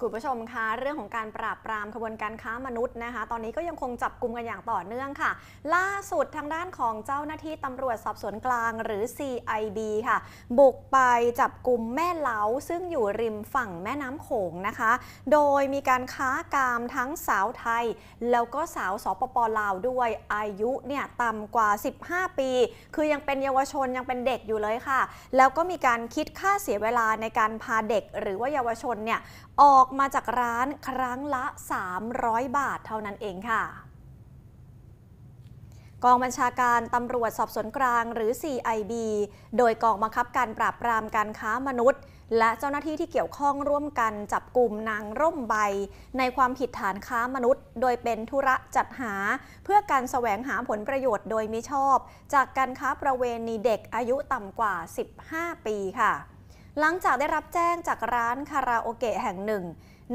คุณผู้ชมคะ เรื่องของการปราบปรามขบวนการค้ามนุษย์นะคะ ตอนนี้ก็ยังคงจับกลุ่มกันอย่างต่อเนื่องค่ะ ล่าสุดทางด้านของเจ้าหน้าที่ตำรวจสอบสวนกลางหรือ CIB ค่ะ บุกไปจับกลุ่มแม่เล้าซึ่งอยู่ริมฝั่งแม่น้ำโขงนะคะ โดยมีการค้ากามทั้งสาวไทยแล้วก็สาวสปปลาวด้วย อายุเนี่ยต่ำกว่า 15 ปี คือยังเป็นเยาวชนยังเป็นเด็กอยู่เลยค่ะ แล้วก็มีการคิดค่าเสียเวลาในการพาเด็ก หรือว่าเยาวชนเนี่ยออกมาจากร้านครั้งละ 300 บาทเท่านั้นเองค่ะ กองบัญชาการตำรวจสอบสวนกลางหรือ CIB โดยกองบังคับการปราบปรามการค้ามนุษย์ และเจ้าหน้าที่ที่เกี่ยวข้องร่วมกันจับกลุ่มนางร่มใบ ในความผิดฐานค้ามนุษย์ โดยเป็นธุระจัดหา เพื่อการแสวงหาผลประโยชน์โดยมิชอบ จากการค้าประเวณีเด็กอายุต่ำกว่า 15 ปีค่ะหลังจากได้รับแจ้งจากร้านคาราโอเกะแห่งหนึ่ง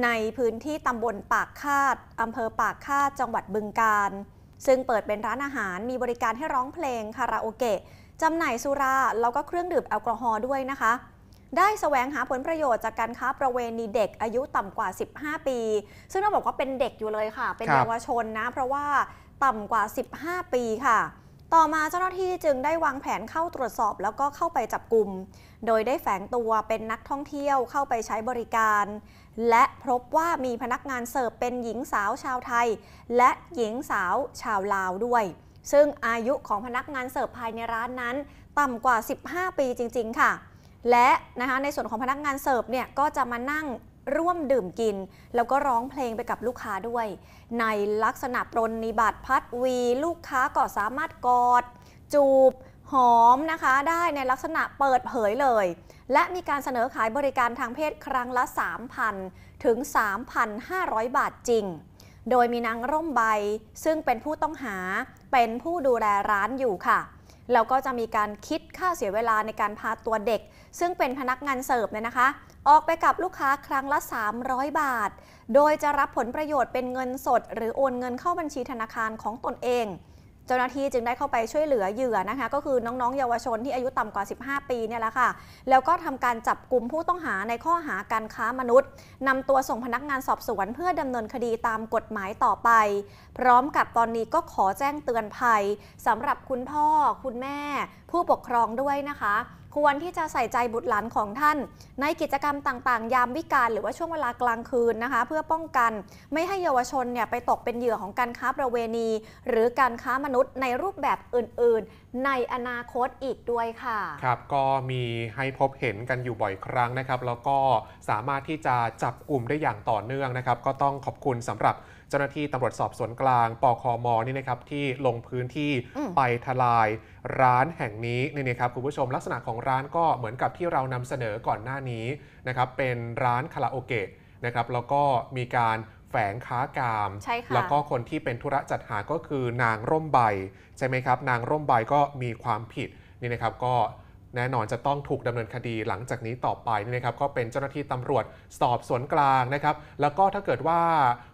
ในพื้นที่ตำบลปากคาดอำเภอปากคาด จังหวัดบึงกาฬ ซึ่งเปิดเป็นร้านอาหาร มีบริการให้ร้องเพลงคาราโอเกะ จำหน่ายสุรา แล้วก็เครื่องดื่มแอลกอฮอล์ด้วยนะคะ ได้แสวงหาผลประโยชน์จากการค้าประเวณีเด็ก อายุต่ำกว่า 15 ปี ซึ่งต้องบอกว่าเป็นเด็กอยู่เลยค่ะ เป็นเยาวชนนะ เพราะว่าต่ำกว่า 15 ปีค่ะต่อมาเจ้าหน้าที่จึงได้วางแผนเข้าตรวจสอบแล้วก็เข้าไปจับกลุ่ม โดยได้แฝงตัวเป็นนักท่องเที่ยวเข้าไปใช้บริการ และพบว่ามีพนักงานเสิร์ฟเป็นหญิงสาวชาวไทย และหญิงสาวชาวลาวด้วย ซึ่งอายุของพนักงานเสิร์ฟภายในร้านนั้น ต่ำกว่า 15 ปีจริงๆค่ะ และนะคะในส่วนของพนักงานเสิร์ฟเนี่ยก็จะมานั่งร่วมดื่มกินแล้วก็ร้องเพลงไปกับลูกค้าด้วย ในลักษณะปรนนิบัติพัดวี ลูกค้าก็สามารถกอดจูบ หอมนะคะได้ในลักษณะเปิดเผยเลย และมีการเสนอขายบริการทางเพศครั้งละ 3,000 ถึง 3,500 บาทจริง โดยมีนางร่มใบซึ่งเป็นผู้ต้องหาเป็นผู้ดูแลร้านอยู่ค่ะแล้วก็จะมีการคิดค่าเสียเวลาในการพาตัวเด็ก ซึ่งเป็นพนักงานเสิร์ฟเนี่ยนะคะ ออกไปกับลูกค้าครั้งละ 300 บาท โดยจะรับผลประโยชน์เป็นเงินสดหรือโอนเงินเข้าบัญชีธนาคารของตนเองเจ้าหน้าที่จึงได้เข้าไปช่วยเหลือเหยื่อนะคะ ก็คือน้องๆเยาวชนที่อายุต่ำกว่า 15 ปีเนี่ยแหละค่ะ แล้วก็ทำการจับกลุ่มผู้ต้องหาในข้อหาการค้ามนุษย์นำตัวส่งพนักงานสอบสวนเพื่อดำเนินคดีตามกฎหมายต่อไป พร้อมกับตอนนี้ก็ขอแจ้งเตือนภัยสำหรับคุณพ่อ คุณแม่ ผู้ปกครองด้วยนะคะควรที่จะใส่ใจบุตรหลานของท่าน ในกิจกรรมต่างๆ ยามวิกาลหรือว่าช่วงเวลากลางคืนนะคะ เพื่อป้องกันไม่ให้เยาวชนเนี่ยไปตกเป็นเหยื่อของการค้าประเวณี หรือการค้ามนุษย์ในรูปแบบอื่นๆ ในอนาคตอีกด้วยค่ะ ครับ ก็มีให้พบเห็นกันอยู่บ่อยครั้งนะครับ แล้วก็สามารถที่จะจับกลุ่มได้อย่างต่อเนื่องนะครับก็ต้องขอบคุณสำหรับเจ้าหน้าที่ตำรวจสอบสวนกลางปคอมนี่นะครับที่ลงพื้นที่ไปทลายร้านแห่งนี้นี่นะครับคุณผู้ชมลักษณะของร้านก็เหมือนกับที่เรานำเสนอก่อนหน้านี้นะครับเป็นร้านคาราโอเกะนะครับแล้วก็มีการแฝงค้ากาม แล้วก็คนที่เป็นธุระจัดหาก็คือนางร่มใบ ใช่ไหมครับ นางร่มใบก็มีความผิดนี่นะครับก็แน่นอน จะต้องถูกดำเนินคดีหลังจากนี้ต่อไปนี่นะครับก็เป็นเจ้าหน้าที่ตำรวจสอบสวนกลางนะครับแล้วก็ถ้าเกิดว่า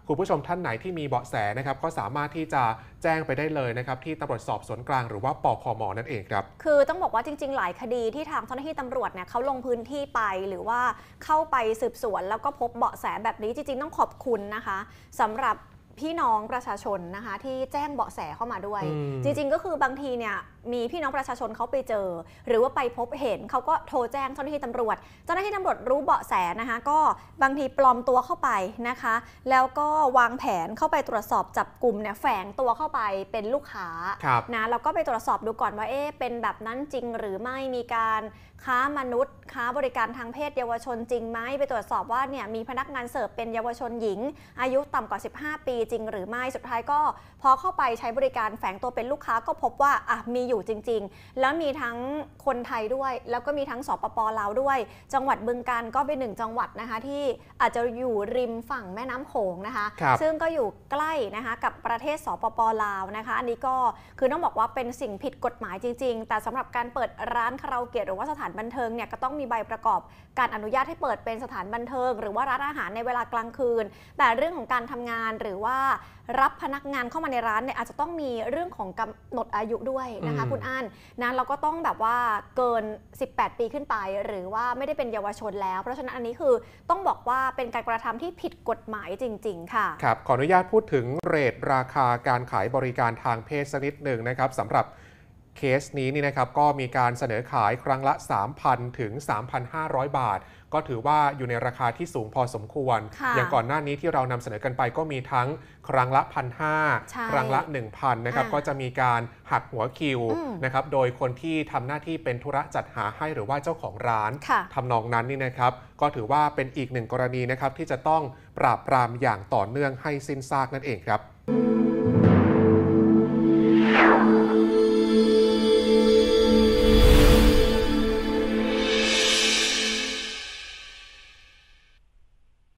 คุณผู้ชมท่านไหนที่มีเบาะแสนะครับก็สามารถที่จะแจ้งไปได้เลยนะครับ ที่ตำรวจสอบสวนกลางหรือว่าปอคมนั่นเองครับ คือ ต้องบอกว่าจริงๆหลายคดีที่ทางเจ้าหน้าที่ตำรวจเนี่ยเขาลงพื้นที่ไปหรือว่าเข้าไปสืบสวนแล้วก็พบเบาะแสแบบนี้จริง ๆ ต้องขอบคุณนะคะสำหรับพี่น้องประชาชนนะคะ ที่แจ้งเบาะแสเข้ามาด้วย จริงๆ ก็คือบางทีเนี่ยมีพี่น้องประชาชนเขาไปเจอ หรือว่าไปพบเห็นเขาก็โทรแจ้งเจ้าหน้าที่ตำรวจเจ้าหน้าที่ตำรวจรู้เบาะแสนะคะก็บางทีปลอมตัวเข้าไปนะคะ แล้วก็วางแผนเข้าไปตรวจสอบ จับกลุ่มเนี่ยแฝงตัวเข้าไปเป็นลูกค้านะแล้วก็ไปตรวจสอบดูก่อนว่าเอ๊ะเป็นแบบนั้นจริงหรือไม่มีการค้ามนุษย์ ค้าบริการทางเพศ เยาวชนจริงไหมไปตรวจสอบว่าเนี่ยมีพนักงานเสิร์ฟเป็นเยาวชนหญิง อายุต่ำกว่า 15 ปีจริงหรือไม่สุดท้ายก็พอเข้าไปใช้บริการแฝงตัวเป็นลูกค้าก็พบว่าอ่ะมีอยู่จริงๆ แล้วมีทั้งคนไทยด้วย แล้วก็มีทั้งสปปลาวด้วย จังหวัดบึงการก็เป็นหนึ่งจังหวัดนะคะที่อาจจะอยู่ริมฝั่งแม่น้ำโขงนะคะคซึ่งก็อยู่ใกล้นะคะกับประเทศสปปลาวนะคะ อันนี้ก็คือต้องบอกว่าเป็นสิ่งผิดกฎหมายจริงๆ แต่สำหรับการเปิดร้านคาราโอเกะหรือว่าสถานบันเทิงเนี่ยก็ต้องมีใบประกอบการอนุญาตให้เปิดเป็นสถานบันเทิงหรือว่าร้านอาหารในเวลากลางคืน แต่เรื่องของการทำงานหรือว่า่ารับพนักงานเข้ามาในร้านเนี่ยอาจจะต้องมีเรื่องของกำหนดอายุด้วยนะคะ คุณอันนะเราก็ต้องแบบว่าเกิน 18 ปีขึ้นไปหรือว่าไม่ได้เป็นเยาวชนแล้ว เพราะฉะนั้นอันนี้คือต้องบอกว่าเป็นการกระทำที่ผิดกฎหมายจริงๆค่ะ ครับขออนุญาตพูดถึงเรทราคาการขายบริการทางเพศสักนิดหนึ่งนะครับสำหรับเคสนี้นี่นะครับก็มีการเสนอขายครั้งละ 3,000ถึง3,500 บาทก็ถือว่าอยู่ในราคาที่สูงพอสมควร อย่างก่อนหน้านี้ที่เรานำเสนอกันไปก็มีทั้งครั้งละพันห้าครั้งละ 1,000นะครับ ก็จะมีการหักหัวคิวนะครับ โดยคนที่ทำหน้าที่เป็นธุระจัดหาให้หรือว่าเจ้าของร้านทำนองนั้นนี่นะครับ ก็ถือว่าเป็นอีกหนึ่งกรณีนะครับที่จะต้องปราบปรามอย่างต่อเนื่องให้สิ้นซากนั่นเองครับ